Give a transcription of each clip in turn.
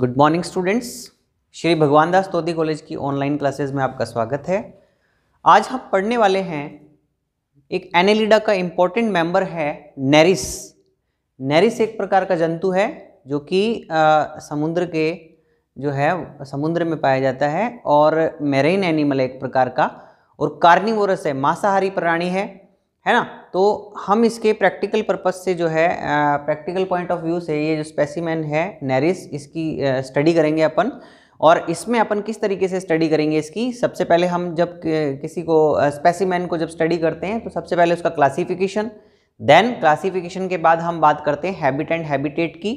good morning students Shri Bhagwan Das Todi college की online classes में आपका स्वागत है आज हम पढ़ने वाले हैं एक एनेलिडा का इम्पोर्टेंट मेंबर है नेरिस नेरिस एक प्रकार का जंतु है जो कि समुद्र के जो है समुद्र में पाया जाता है और मेरेन एनिमल है एक प्रकार का और कार्निवोरस है मांसाहारी प्राणी है है ना तो हम इसके प्रैक्टिकल पर्पस से जो है प्रैक्टिकल पॉइंट ऑफ व्यू से ये जो स्पेसिमेन है नेरिस इसकी स्टडी करेंगे अपन और इसमें अपन किस तरीके से स्टडी करेंगे इसकी सबसे पहले हम जब किसी को स्पेसिमेन को जब स्टडी करते हैं तो सबसे पहले उसका क्लासिफिकेशन देन क्लासिफिकेशन के बाद हम बात करते हैं हैबिट एंड हैबिटेट की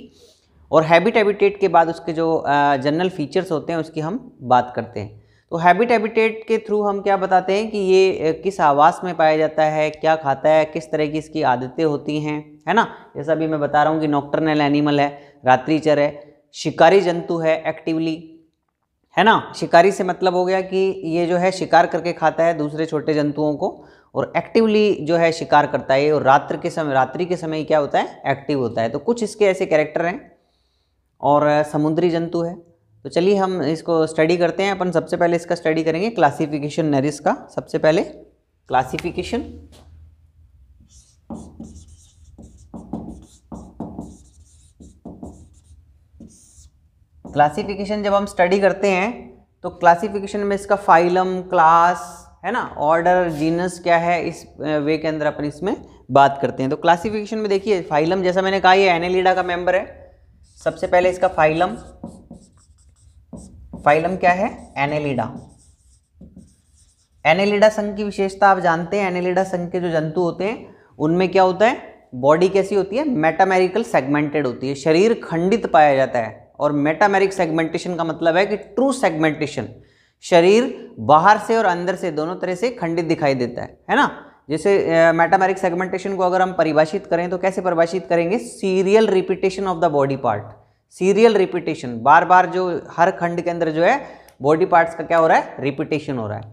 और हैबिट हैबिटेट के बाद उसके जो जनरल फीचर्स होते हैं उसकी हम बात करते हैं तो हैबिट हैबिटेट के थ्रू हम क्या बताते हैं कि ये किस आवास में पाया जाता है क्या खाता है किस तरह की इसकी आदतें होती हैं है ना जैसा भी मैं बता रहा हूँ कि नॉक्टर्नल एनिमल है रात्रिचर है शिकारी जंतु है एक्टिवली है ना शिकारी से मतलब हो गया कि ये जो है शिकार करके खाता है दूसरे छोटे जंतुओं को और एक्टिवली जो है शिकार करता है और रात्र के समय रात्रि के समय क्या होता है एक्टिव होता है तो कुछ इसके ऐसे कैरेक्टर हैं और समुद्री जंतु है तो चलिए हम इसको स्टडी करते हैं अपन सबसे पहले इसका स्टडी करेंगे क्लासिफिकेशन नरिस का सबसे पहले क्लासिफिकेशन क्लासिफिकेशन जब हम स्टडी करते हैं तो क्लासिफिकेशन में इसका फाइलम क्लास है ना ऑर्डर जीनस क्या है इस वे के अंदर अपन इसमें बात करते हैं तो क्लासिफिकेशन में देखिए फाइलम जैसा मैंने कहा ये एनेलिडा का मेंबर है सबसे पहले इसका फाइलम फाइलम क्या है एनेलिडा एनेलिडा संघ की विशेषता आप जानते हैं एनेलिडा संघ के जो जंतु होते हैं उनमें क्या होता है बॉडी कैसी होती है मेटामेरिकल सेगमेंटेड होती है शरीर खंडित पाया जाता है और मेटामेरिक सेगमेंटेशन का मतलब है कि ट्रू सेगमेंटेशन शरीर बाहर से और अंदर से दोनों तरह से खंडित दिखाई देता है है ना जैसे मेटामेरिक सेगमेंटेशन को अगर हम परिभाषित करें तो कैसे परिभाषित करेंगे serial repetition of the body part serial repetition बार बार जो हर खंड के अंदर जो है बॉडी पार्ट्स का क्या हो रहा है रिपीटेशन हो रहा है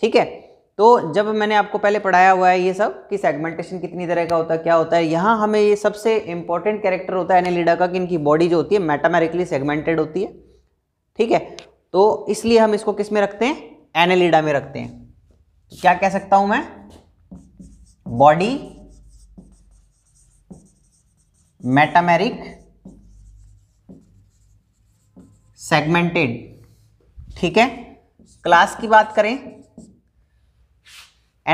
ठीक है तो जब मैंने आपको पहले पढ़ाया हुआ है ये सब कि सेगमेंटेशन कितनी तरह का होता है क्या होता है यहाँ हमें ये सबसे इंपॉर्टेंट कैरेक्टर होता है एनिलीडा का कि इनकी बॉडी जो होती है मेटामेरिकली सेगमेंटेड होती है ठीक है तो इसलिए हम इसको किस में रखते हैं एनेलिडा में रखते हैं क्या कह सकता हूं मैं बॉडी मेटामेरिक सेगमेंटेड ठीक है क्लास की बात करें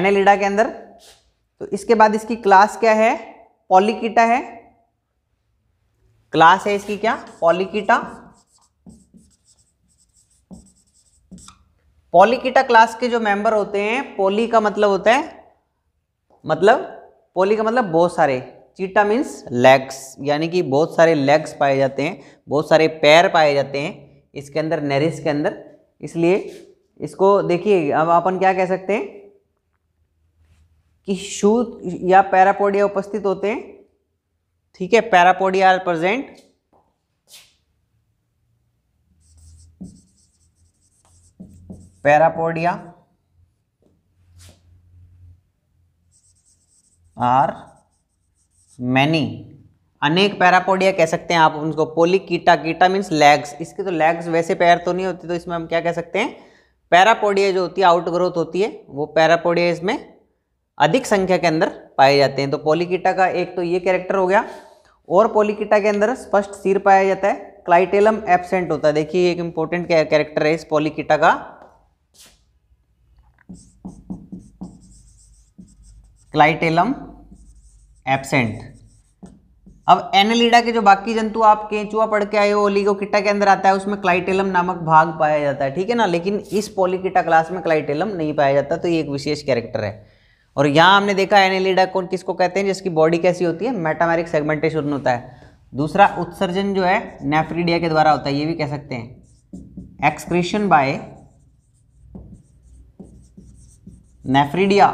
एनेलिडा e के अंदर तो इसके बाद इसकी क्लास क्या है पॉलीकीटा है क्लास है इसकी क्या पॉलीकीटा पॉलीकीटा क्लास के जो मेंबर होते हैं पोली का मतलब होता है मतलब पोली का मतलब बहुत सारे चीटा मीन्स लेग्स यानी कि बहुत सारे लेग्स पाए जाते हैं बहुत सारे पैर पाए जाते हैं इसके अंदर नरिस के अंदर इसलिए इसको देखिए अब अपन क्या कह सकते हैं कि शूत या पैरापोडिया उपस्थित होते हैं ठीक है parapodia are present parapodia are many अनेक पैरापोडिया कह सकते हैं आप उनको पोलिकीटा कीटा मीन्स लेग्स इसके तो लेग्स वैसे पैर तो नहीं होते तो इसमें हम क्या कह सकते हैं पैरापोडिया जो होती है आउट ग्रोथ होती है वो पैरापोडिया इसमें अधिक संख्या के अंदर पाए जाते हैं तो पोलिकीटा का एक तो ये कैरेक्टर हो गया और पोलिकीटा के अंदर स्पष्ट सिर पाया जाता है क्लाइटेलम एबसेंट होता है देखिए एक इंपॉर्टेंट कैरेक्टर है इस पोलिकीटा का क्लाइटेलम एबसेंट अब एनलीडा के जो बाकी जंतु आप केंचुआ पढ़ के आए हो ओलिगोकिटा के अंदर आता है उसमें क्लाइटेलम नामक भाग पाया जाता है ठीक है ना लेकिन इस पॉलीकिटा क्लास में क्लाइटेलम नहीं पाया जाता तो ये एक विशेष कैरेक्टर है और यहाँ हमने देखा एनलीडा कौन किसको कहते हैं जिसकी बॉडी कैसी होती है मेटामेरिक सेगमेंटेशन होता है दूसरा उत्सर्जन जो है नेफ्रीडिया के द्वारा होता है ये भी कह सकते हैं एक्सक्रेशन बाय नेफ्रीडिया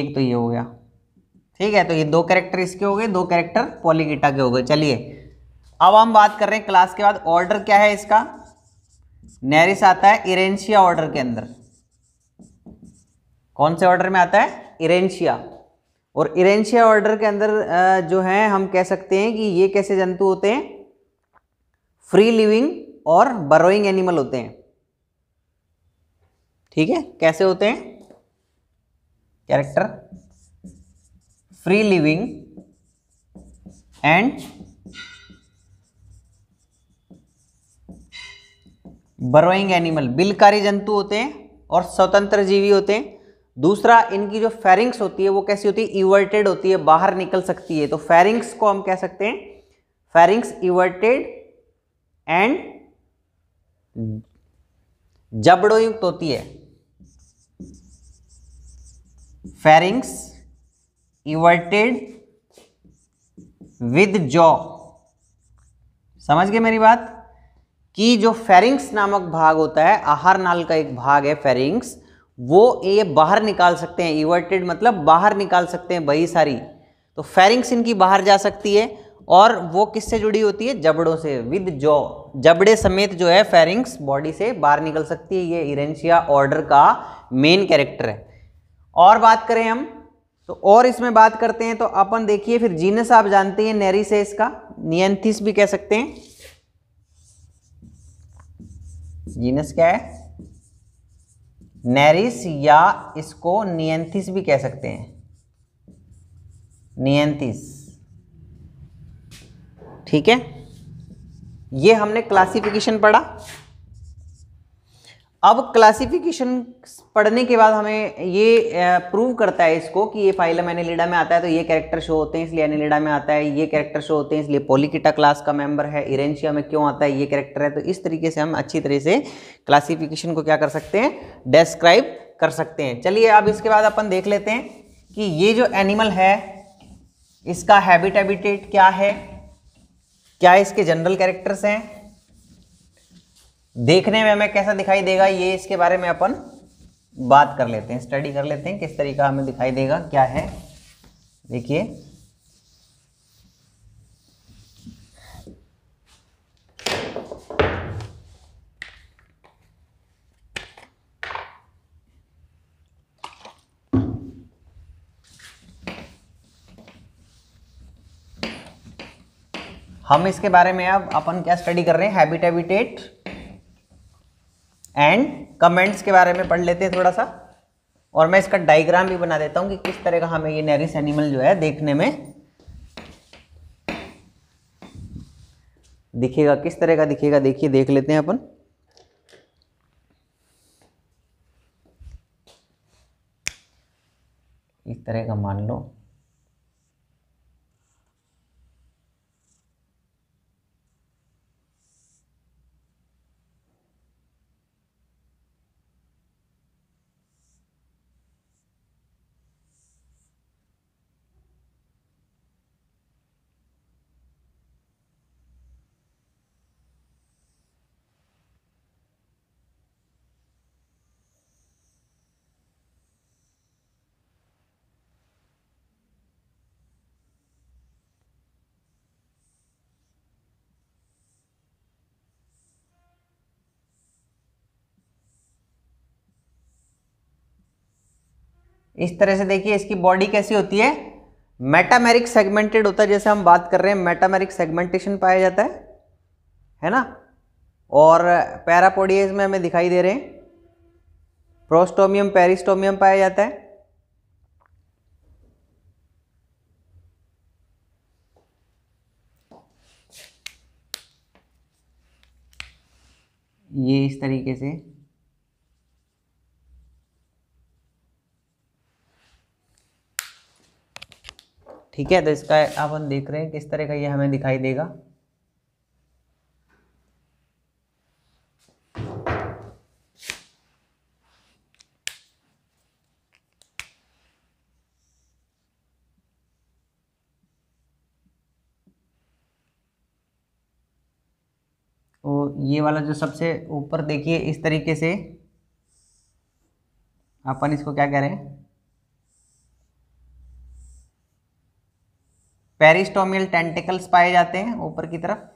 एक तो ये हो गया ठीक है तो ये दो कैरेक्टर इसके हो गए दो कैरेक्टर पॉलीगीटा के हो गए चलिए अब हम बात कर रहे हैं क्लास के बाद ऑर्डर क्या है इसका नैरिस आता है इरेंशिया ऑर्डर के अंदर कौन से ऑर्डर में आता है इरेंशिया और इरेंशिया ऑर्डर के अंदर जो है हम कह सकते हैं कि ये कैसे जंतु होते हैं फ्री लिविंग और बरोइंग एनिमल होते हैं ठीक है कैसे होते हैं character free living and burrowing animal बिलकारी जंतु होते हैं और स्वतंत्र जीवी होते हैं दूसरा इनकी जो फेरिंग्स होती है वो कैसी होती है इवर्टेड होती है बाहर निकल सकती है तो फेरिंग्स को हम कह सकते हैं फेरिंग्स इवर्टेड एंड जबड़ो युक्त होती है फेरिंग्स इवर्टेड विद जॉ समझ गए मेरी बात कि जो फेरिंग्स नामक भाग होता है आहार नाल का एक भाग है फेरिंग्स वो ये बाहर निकाल सकते हैं इवर्टेड मतलब बाहर निकाल सकते हैं बही सारी तो फेरिंग्स इनकी बाहर जा सकती है और वो किससे जुड़ी होती है जबड़ों से विद जॉ जबड़े समेत जो है फेरिंग्स बॉडी से बाहर निकल सकती है ये इरेंशिया ऑर्डर का मेन कैरेक्टर है और बात करें हम तो और इसमें बात करते हैं तो अपन देखिए फिर जीनस आप जानते हैं है इसका नियंथिस भी कह सकते हैं जीनस क्या है नेरिस या इसको नियंथिस भी कह सकते हैं नियंथिस ठीक है ये हमने क्लासिफिकेशन पढ़ा अब क्लासिफिकेशन पढ़ने के बाद हमें ये प्रूव करता है इसको कि ये फाइलम एनिलिडा में आता है तो ये कैरेक्टर शो होते हैं इसलिए एनिलिडा में आता है ये कैरेक्टर शो होते हैं इसलिए पोलिकिटा क्लास का मेंबर है इरेंशिया में क्यों आता है ये कैरेक्टर है तो इस तरीके से हम अच्छी तरह से क्लासिफिकेशन को क्या कर सकते हैं डेस्क्राइब कर सकते हैं चलिए अब इसके बाद अपन देख लेते हैं कि ये जो एनिमल है इसका हैबिट हैबिटेट क्या है क्या इसके जनरल कैरेक्टर्स हैं देखने में हमें कैसा दिखाई देगा ये इसके बारे में अपन बात कर लेते हैं स्टडी कर लेते हैं किस तरीका हमें दिखाई देगा क्या है देखिए हम इसके बारे में अब अपन क्या स्टडी कर रहे हैं हैबिट है एंड कमेंट्स के बारे में पढ़ लेते हैं थोड़ा सा और मैं इसका डायग्राम भी बना देता हूँ कि किस तरह का हमें ये नेरिस एनिमल जो है देखने में दिखेगा किस तरह का दिखेगा देखिए देख लेते हैं अपन इस तरह का मान लो इस तरह से देखिए इसकी बॉडी कैसी होती है मेटामेरिक सेगमेंटेड होता है जैसे हम बात कर रहे हैं मेटामेरिक सेगमेंटेशन पाया जाता है है ना और पैरापोडियज में हमें दिखाई दे रहे हैं प्रोस्टोमियम पेरिस्टोमियम पाया जाता है ये इस तरीके से ठीक है तो इसका हम देख रहे हैं किस तरह का ये हमें दिखाई देगा और तो ये वाला जो सबसे ऊपर देखिए इस तरीके से अपन इसको क्या कह रहे हैं पेरिस्टोमियल टेंटिकल्स पाए जाते हैं ऊपर की तरफ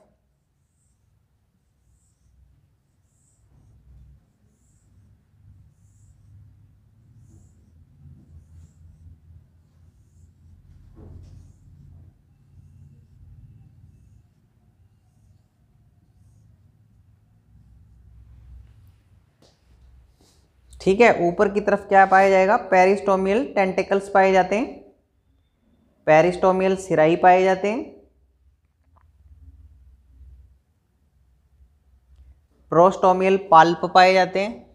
ठीक है ऊपर की तरफ क्या पाया जाएगा पेरिस्टोमियल टेंटिकल्स पाए जाते हैं पेरिस्टोमियल सिराई पाए जाते हैं प्रोस्टोमियल पाल्प पाए जाते हैं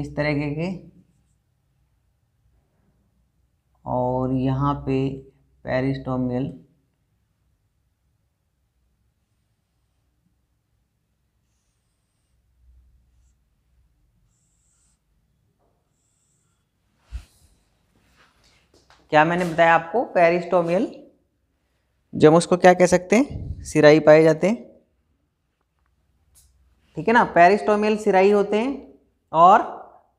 इस तरीके के और यहाँ पे पेरिस्टोमियल क्या मैंने बताया आपको पेरिस्टोमियल जब उसको क्या कह सकते हैं सिराई पाए जाते हैं ठीक है ना पेरिस्टोमियल सिराई होते हैं और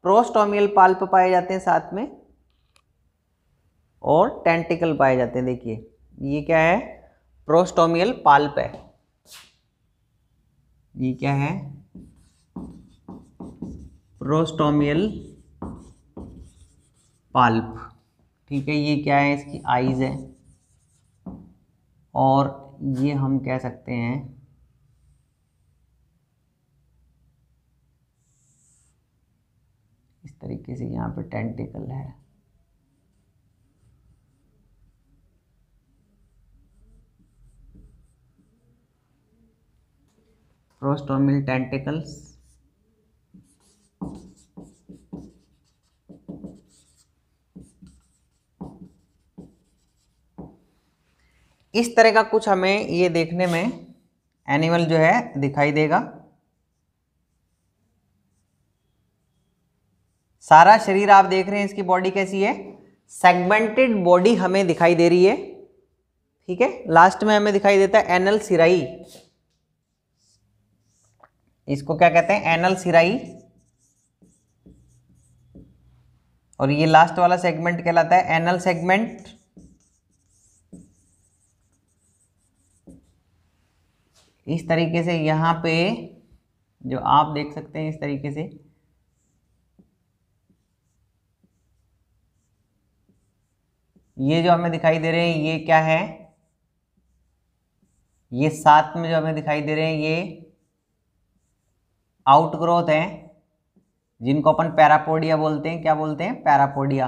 प्रोस्टोमियल पाल्प पाए जाते हैं साथ में और टेंटिकल पाए जाते हैं देखिए ये क्या है प्रोस्टोमियल पाल्प है ये क्या है प्रोस्टोमियल पाल्प ठीक है ये क्या है इसकी आइज़ है और ये हम कह सकते हैं इस तरीके से यहाँ पे टेंटिकल है प्रोस्टोमिल टेंटिकल्स इस तरह का कुछ हमें ये देखने में एनिमल जो है दिखाई देगा सारा शरीर आप देख रहे हैं इसकी बॉडी कैसी है सेगमेंटेड बॉडी हमें दिखाई दे रही है ठीक है लास्ट में हमें दिखाई देता है एनल सिराई इसको क्या कहते हैं एनल सिराई और ये लास्ट वाला सेगमेंट कहलाता है एनल सेगमेंट इस तरीके से यहाँ पे जो आप देख सकते हैं इस तरीके से ये जो हमें दिखाई दे रहे हैं ये क्या है ये साथ में जो हमें दिखाई दे रहे हैं ये आउट ग्रोथ है जिनको अपन पैरापोडिया बोलते हैं क्या बोलते हैं पैरापोडिया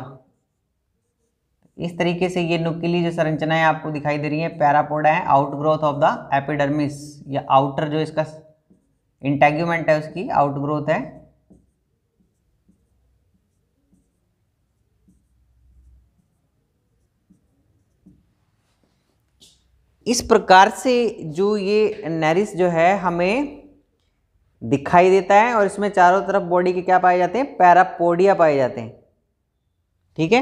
इस तरीके से ये नुकीली जो संरचनाएं आपको दिखाई दे रही है पैरापोडा है आउटग्रोथ ऑफ द एपिडर्मिस या आउटर जो इसका इंटेग्यूमेंट है उसकी आउटग्रोथ है इस प्रकार से जो ये नरिस जो है हमें दिखाई देता है और इसमें चारों तरफ बॉडी के क्या पाए जाते हैं पैरापोडिया पाए जाते हैं ठीक है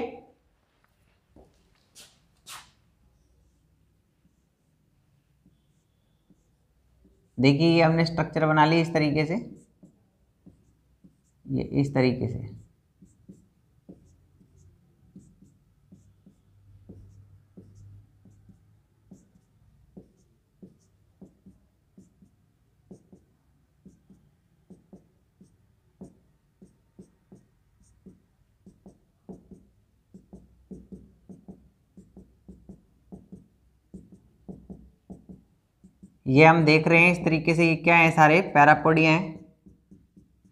देखिए ये हमने स्ट्रक्चर बना ली इस तरीके से ये इस तरीके से ये हम देख रहे हैं इस तरीके से ये क्या है सारे पैरापोडिया हैं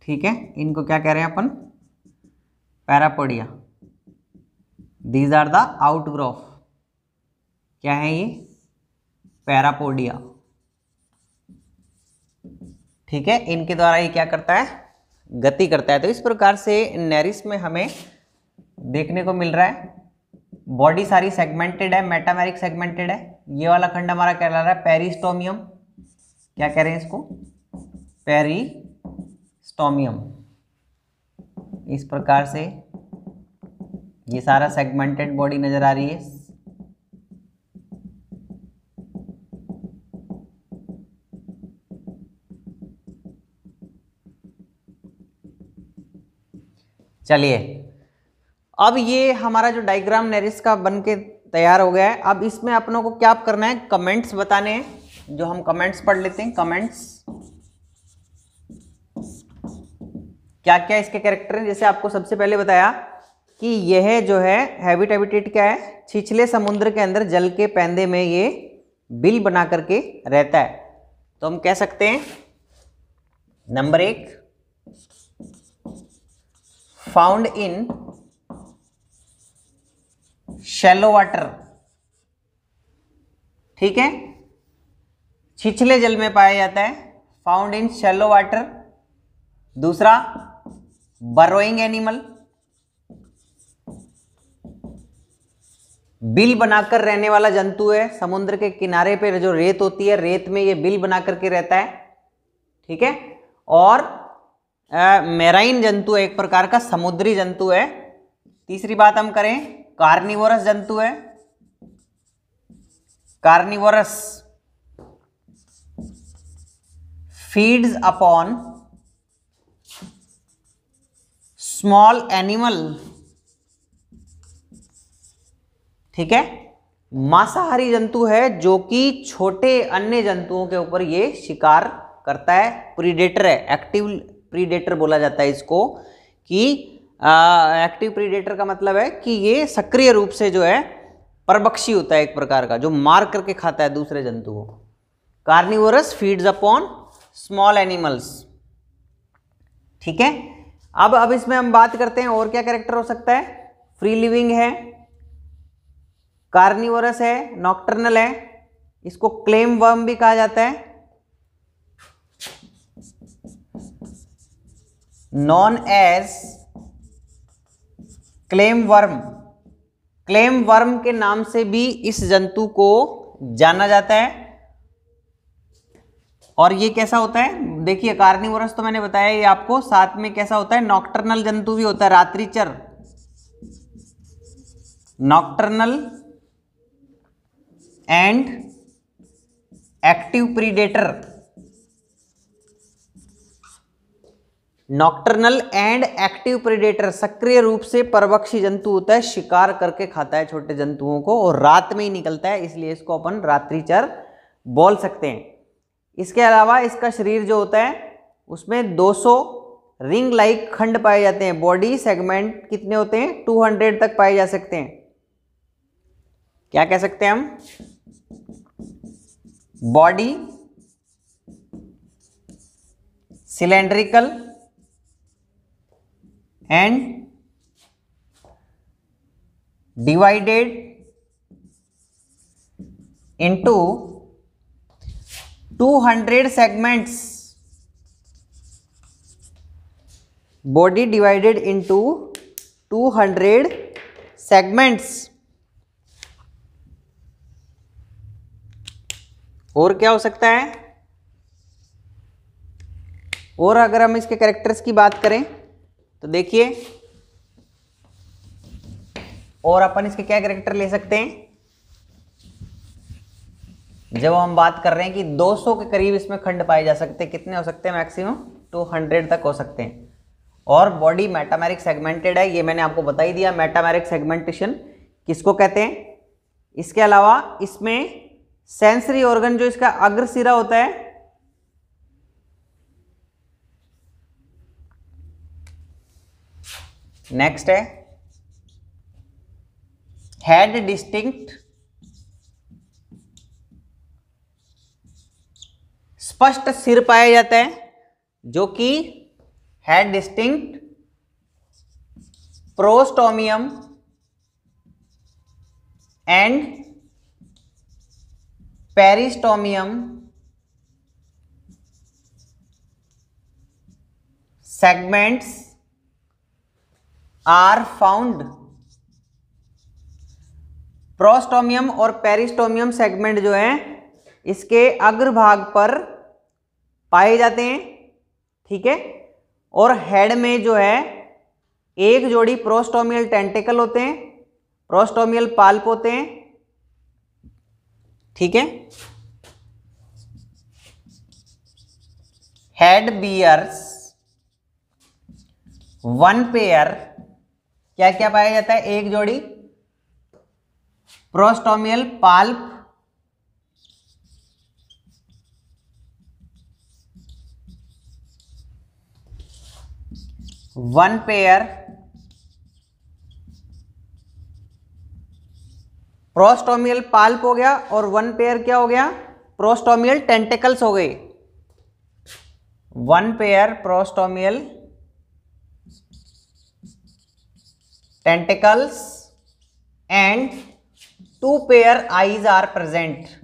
ठीक है इनको क्या कह रहे हैं अपन parapodia these are the outgrowth क्या है ये पैरापोडिया ठीक है इनके द्वारा ये क्या करता है गति करता है तो इस प्रकार से नैरिस में हमें देखने को मिल रहा है बॉडी सारी सेगमेंटेड है मेटामेरिक सेगमेंटेड है ये वाला खंड हमारा कहला रहा है पेरिस्टोमियम क्या कह रहे हैं इसको पेरिस्टोमियम इस प्रकार से ये सारा सेगमेंटेड बॉडी नजर आ रही है चलिए अब ये हमारा जो डायग्राम नेरिस का बन के तैयार हो गया है अब इसमें अपनों को क्या करना है कमेंट्स बताने हैं जो हम कमेंट्स पढ़ लेते हैं कमेंट्स क्या क्या इसके कैरेक्टर हैं जैसे आपको सबसे पहले बताया कि यह जो है हैबिट हैबिटेट क्या है छिछले समुद्र के अंदर जल के पैंदे में ये बिल बना करके रहता है तो हम कह सकते हैं नंबर एक फाउंड इन शैलो वाटर ठीक है छिछले जल में पाया जाता है फाउंड इन शेलो वाटर दूसरा बरोइंग एनिमल बिल बनाकर रहने वाला जंतु है समुद्र के किनारे पर जो रेत होती है रेत में ये बिल बनाकर के रहता है ठीक है और मेराइन जंतु है एक प्रकार का समुद्री जंतु है तीसरी बात हम करें कार्निवोरस जंतु है carnivorous feeds upon small animal ठीक है मांसाहारी जंतु है जो कि छोटे अन्य जंतुओं के ऊपर ये शिकार करता है प्रीडेटर है एक्टिव प्रीडेटर बोला जाता है इसको कि एक्टिव प्रीडेटर का मतलब है कि ये सक्रिय रूप से जो है परभक्षी होता है एक प्रकार का जो मार करके खाता है दूसरे जंतु को carnivorous feeds upon small animals ठीक है अब अब इसमें हम बात करते हैं और क्या कैरेक्टर हो सकता है फ्री लिविंग है कार्निवोरस है नॉक्टर्नल है इसको क्लेम वर्म भी कहा जाता है known as clam worm clam worm के नाम से भी इस जंतु को जाना जाता है और ये कैसा होता है देखिए कार्निवोरस तो मैंने बताया ये आपको साथ में कैसा होता है नॉक्टर्नल जंतु भी होता है रात्रिचर nocturnal and active predator nocturnal and active predator सक्रिय रूप से परवक्षी जंतु होता है शिकार करके खाता है छोटे जंतुओं को और रात में ही निकलता है इसलिए इसको अपन रात्रिचर बोल सकते हैं इसके अलावा इसका शरीर जो होता है उसमें 200 रिंग लाइक खंड पाए जाते हैं बॉडी सेगमेंट कितने होते हैं 200 तक पाए जा सकते हैं क्या कह सकते हैं हम body cylindrical and divided into two hundred segments body divided into two hundred segments और क्या हो सकता है और अगर हम इसके कैरेक्टर्स की बात करें तो देखिए और अपन इसके क्या करेक्टर ले सकते हैं जब हम बात कर रहे हैं कि 200 के करीब इसमें खंड पाए जा सकते हैं कितने हो सकते हैं मैक्सिमम 200 तक हो सकते हैं और बॉडी मेटामेरिक सेगमेंटेड है ये मैंने आपको बता ही दिया मेटामेरिक सेगमेंटेशन किसको कहते हैं इसके अलावा इसमें सेंसरी ऑर्गन जो इसका अग्रसिरा होता है नेक्स्ट है हैड डिस्टिंक्ट स्पष्ट सिर पाया जाता है जो कि head distinct prostomium and peristomium segments are found prostomium और पेरिस्टोमियम सेगमेंट जो है इसके अग्रभाग पर पाए जाते हैं ठीक है और हेड में जो है एक जोड़ी प्रोस्टोमियल टेंटिकल होते हैं प्रोस्टोमियल पाल्प होते हैं ठीक है हेड बियर्स वन पेयर क्या क्या पाया जाता है एक जोड़ी prostomial palp one pair prostomial palp हो गया और वन पेयर क्या हो गया प्रोस्टोमियल टेंटेकल्स हो गए one pair prostomial tentacles and two pair eyes are present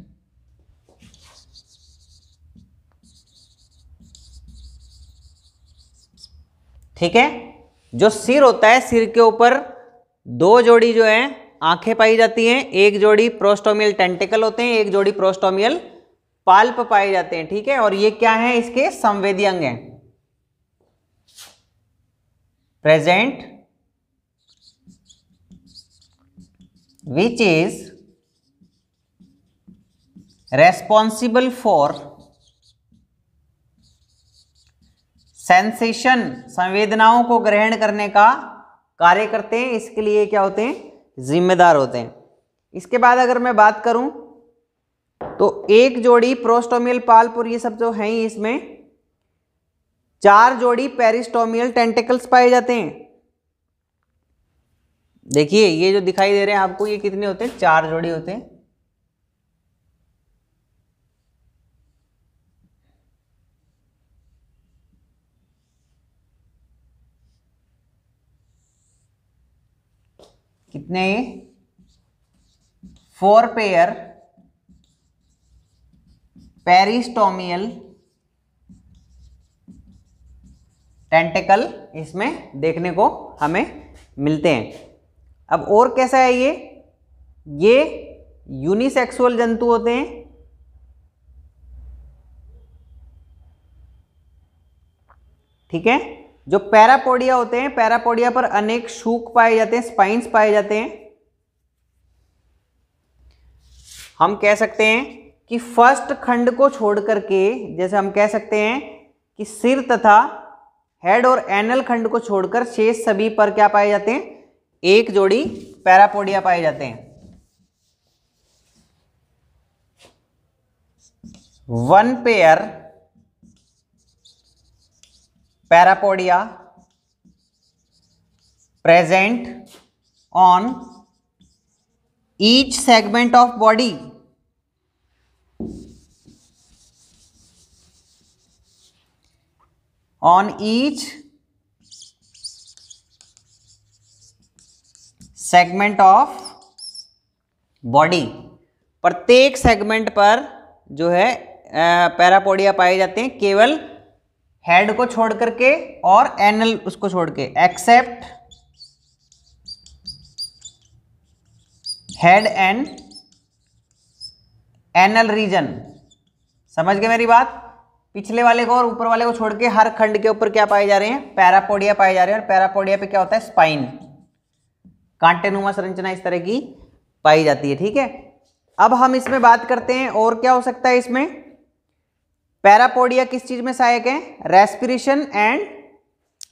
ठीक है जो सिर होता है सिर के ऊपर दो जोड़ी जो है आंखें पाई जाती हैं एक जोड़ी प्रोस्टोमियल टेंटिकल होते हैं एक जोड़ी प्रोस्टोमियल पाल्प पाए जाते हैं ठीक है और ये क्या है इसके संवेदी अंग हैं present which is responsible for sensation संवेदनाओं को ग्रहण करने का कार्य करते हैं इसके लिए क्या होते हैं जिम्मेदार होते हैं इसके बाद अगर मैं बात करूं तो एक जोड़ी प्रोस्टोमियल पालपुर ये सब जो हैं इसमें चार जोड़ी पेरिस्टोमियल टेंटिकल्स पाए जाते हैं देखिए ये जो दिखाई दे रहे हैं आपको ये कितने होते हैं चार जोड़े होते हैं कितने ये फोर पेयर पेरिस्टोमियल टेंटेकल इसमें देखने को हमें मिलते हैं अब और कैसा है ये ये यूनिसेक्सुअल जंतु होते हैं ठीक है जो पैरापोडिया होते हैं पैरापोडिया पर अनेक शूक पाए जाते हैं स्पाइंस पाए जाते हैं हम कह सकते हैं कि फर्स्ट खंड को छोड़ करके जैसे हम कह सकते हैं कि सिर तथा हेड और एनल खंड को छोड़कर शेष सभी पर क्या पाए जाते हैं एक जोड़ी पैरापोडिया पाए जाते हैं one pair parapodia present on each segment of body on each segment of body प्रत्येक सेगमेंट पर जो है पैरापोडिया पाए जाते हैं केवल हेड को छोड़ करके और एनल उसको छोड़ के except head and anal region समझ गए मेरी बात पिछले वाले को और ऊपर वाले को छोड़ के हर खंड के ऊपर क्या पाए जा रहे हैं पैरापोडिया पाए जा रहे हैं और पैरापोडिया पे क्या होता है स्पाइन कांटेनुमा संरचना इस तरह की पाई जाती है ठीक है अब हम इसमें बात करते हैं और क्या हो सकता है इसमें पैरापोडिया किस चीज में सहायक है respiration and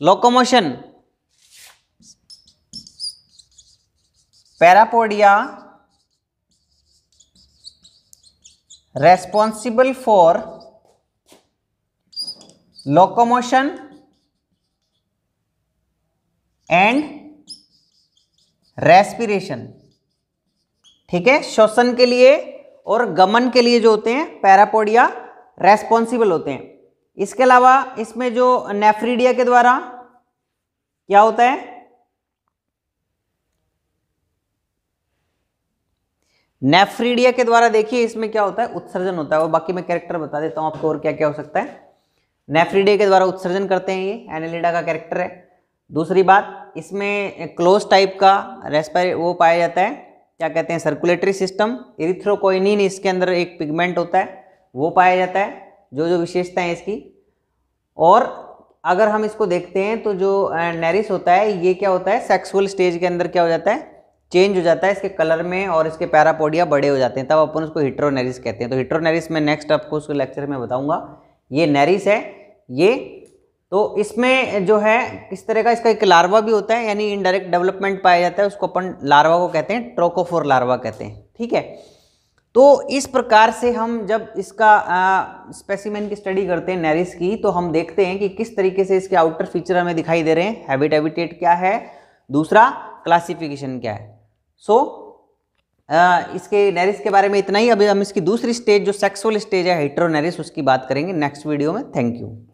locomotion parapodia responsible for locomotion and respiration ठीक है श्वसन के लिए और गमन के लिए जो होते हैं पैरापोडिया रेस्पॉन्सिबल होते हैं इसके अलावा इसमें जो नेफ्रीडिया के द्वारा क्या होता है नेफ्रीडिया के द्वारा देखिए इसमें क्या होता है उत्सर्जन होता है और बाकी मैं कैरेक्टर बता देता हूं आपको और क्या क्या हो सकता है नेफ्रीडिया के द्वारा उत्सर्जन करते हैं ये एनेलिडा का कैरेक्टर है दूसरी बात इसमें क्लोज टाइप का रेस्पायर वो पाया जाता है क्या कहते हैं सर्कुलेटरी सिस्टम इरिथ्रोकोइनिन इसके अंदर एक पिगमेंट होता है वो पाया जाता है जो जो विशेषताएं इसकी और अगर हम इसको देखते हैं तो जो नैरिस होता है ये क्या होता है सेक्सुअल स्टेज के अंदर क्या हो जाता है चेंज हो जाता है इसके कलर में और इसके पैरापोडिया बड़े हो जाते हैं तब अपन उसको हिट्रोनेरिस कहते हैं तो हिट्रोनेरिस में नेक्स्ट आपको उसको लेक्चर में बताऊंगा ये नैरिस है ये तो इसमें जो है इस तरह का इसका एक लार्वा भी होता है यानी इनडायरेक्ट डेवलपमेंट पाया जाता है उसको अपन लार्वा को कहते हैं ट्रोकोफोर लार्वा कहते हैं ठीक है तो इस प्रकार से हम जब इसका स्पेसिमेन की स्टडी करते हैं नैरिस की तो हम देखते हैं कि किस तरीके से इसके आउटर फीचर हमें दिखाई दे रहे हैं हैबिट हैबिटेट क्या है दूसरा क्लासिफिकेशन क्या है सो so, इसके नैरिस के बारे में इतना ही अभी हम इसकी दूसरी स्टेज जो सेक्सुअल स्टेज है हाइट्रोनैरिस उसकी बात करेंगे नेक्स्ट वीडियो में थैंक यू